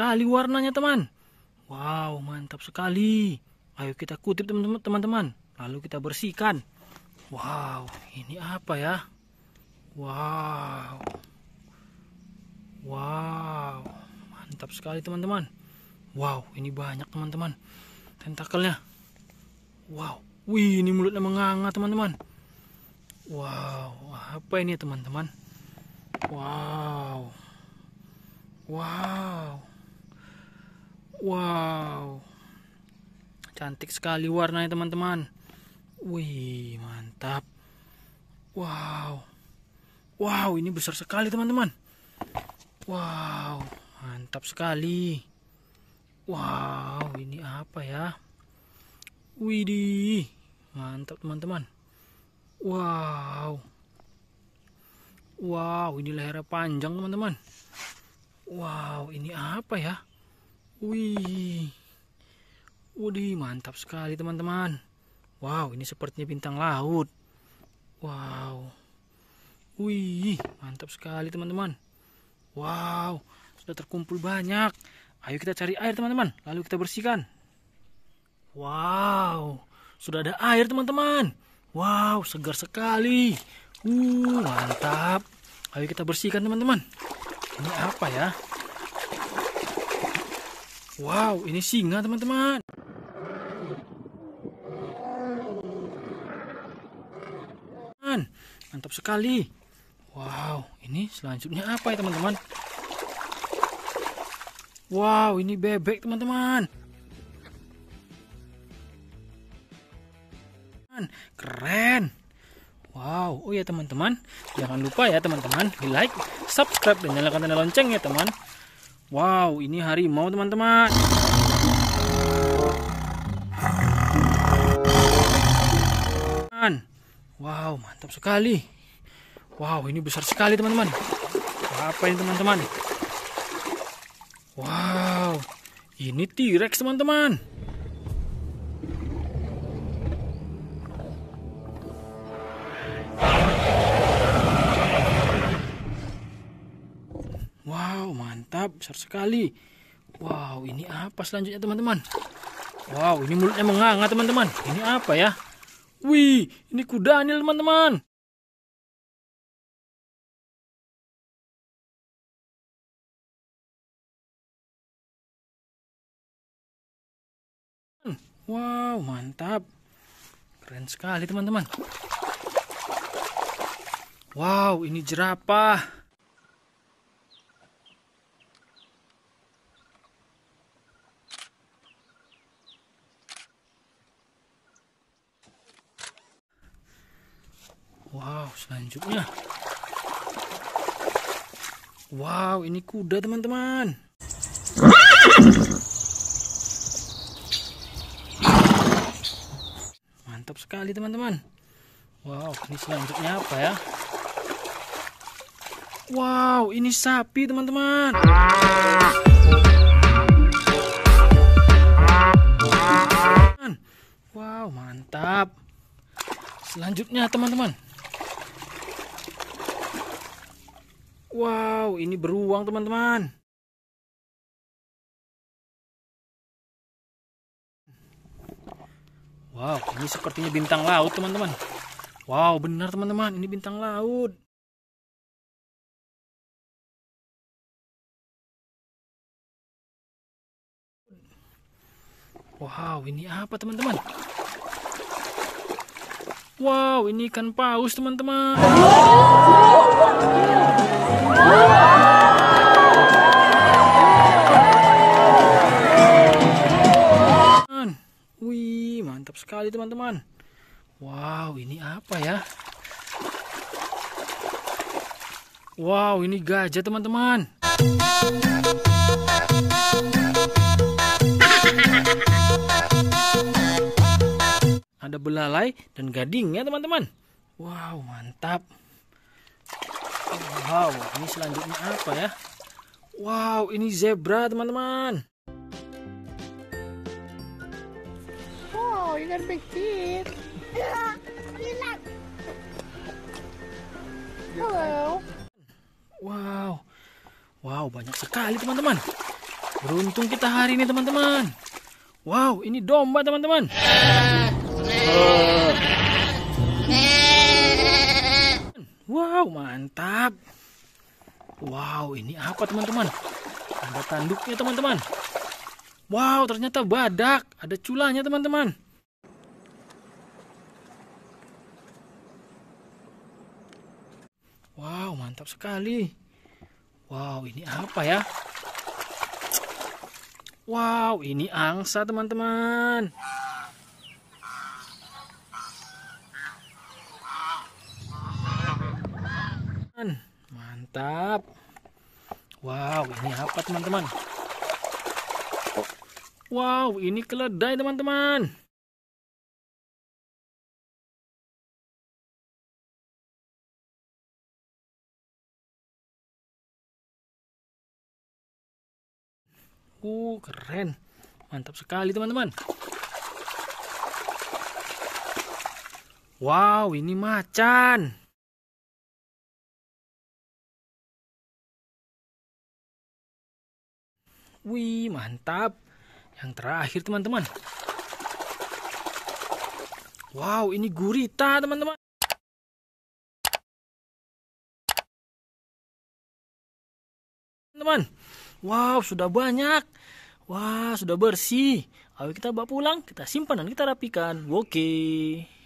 sekali warnanya teman. Wow, mantap sekali. Ayo kita kutip teman-teman. Lalu kita bersihkan. Wow, ini apa ya? Wow. Wow, mantap sekali teman-teman. Wow, ini banyak teman-teman. Tentakelnya. Wow, wih ini mulutnya menganga teman-teman. Wow, apa ini teman-teman? Wow. Wow. Wow. Cantik sekali warnanya teman-teman. Wih, mantap. Wow. Wow, ini besar sekali teman-teman. Wow, mantap sekali. Wow, ini apa ya? Widih, mantap teman-teman. Wow. Wow, ini lehernya panjang teman-teman. Wow, ini apa ya? Wih. Wih, mantap sekali teman-teman. Wow, ini sepertinya bintang laut. Wow. Wih, mantap sekali teman-teman. Wow, sudah terkumpul banyak. Ayo kita cari air teman-teman, lalu kita bersihkan. Wow, sudah ada air teman-teman. Wow, segar sekali. Uh, mantap. Ayo kita bersihkan teman-teman. Ini apa ya? Wow, ini singa teman-teman. Mantap sekali. Wow, ini selanjutnya apa ya teman-teman? Wow, ini bebek teman-teman. Keren. Wow, oh ya teman-teman, jangan lupa ya teman-teman di like, subscribe dan nyalakan tanda lonceng ya teman. Wow, ini harimau teman-teman. Wow, mantap sekali. Wow, ini besar sekali teman-teman. Apa ini teman-teman? Wow, ini T-Rex teman-teman. besar sekali. Wow, ini apa selanjutnya teman-teman? Wow, ini mulutnya menganga teman-teman. Ini apa ya? Wih, ini kuda anil teman-teman. Wow, mantap. Keren sekali teman-teman. Wow, ini jerapah. Wow, selanjutnya. Wow, ini kuda teman-teman. Mantap sekali teman-teman. Wow, ini selanjutnya apa ya? Wow, ini sapi teman-teman. Wow, mantap. Selanjutnya teman-teman, Wow, ini beruang teman-teman. Wow, ini sepertinya bintang laut, teman-teman. Wow, benar, teman-teman. Ini bintang laut. Wow, ini apa, teman-teman? Wow, ini ikan paus, teman-teman. Wih, mantap sekali, teman-teman. Wow, ini apa ya? Wow, ini gajah, teman-teman. belalai dan gading ya teman-teman. Wow, mantap. Wow, ini selanjutnya apa ya? Wow, ini zebra teman-teman. Wow, ini ada a big Wow. Wow, banyak sekali teman-teman. Beruntung kita hari ini teman-teman. Wow, ini domba teman-teman. Wow, mantap. Wow, ini apa teman-teman? Ada tanduknya teman-teman. Wow, ternyata badak. Ada culanya teman-teman. Wow, mantap sekali. Wow, ini apa ya? Wow, ini angsa teman-teman. mantap wow ini apa teman-teman wow ini keledai teman-teman Uh, keren. Mantap sekali, teman-teman. Wow, ini macan. Wih, mantap. Yang terakhir, teman-teman. Wow, ini gurita, teman-teman. Teman, teman wow, sudah banyak. Wah, wow, sudah bersih. Ayo kita bawa pulang, kita simpan dan kita rapikan. Oke. Okay.